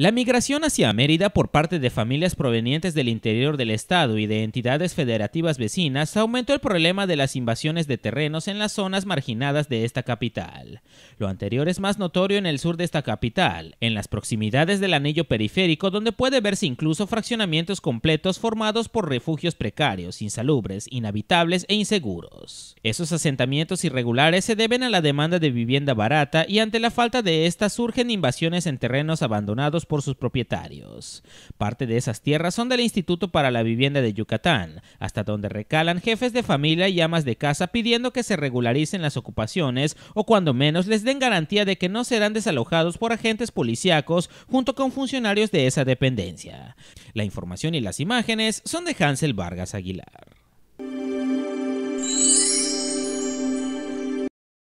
La migración hacia Mérida por parte de familias provenientes del interior del estado y de entidades federativas vecinas aumentó el problema de las invasiones de terrenos en las zonas marginadas de esta capital. Lo anterior es más notorio en el sur de esta capital, en las proximidades del anillo periférico donde puede verse incluso fraccionamientos completos formados por refugios precarios, insalubres, inhabitables e inseguros. Esos asentamientos irregulares se deben a la demanda de vivienda barata y ante la falta de esta surgen invasiones en terrenos abandonados por sus propietarios. Parte de esas tierras son del Instituto para la Vivienda de Yucatán, hasta donde recalan jefes de familia y amas de casa pidiendo que se regularicen las ocupaciones o cuando menos les den garantía de que no serán desalojados por agentes policíacos junto con funcionarios de esa dependencia. La información y las imágenes son de Hansel Vargas Aguilar.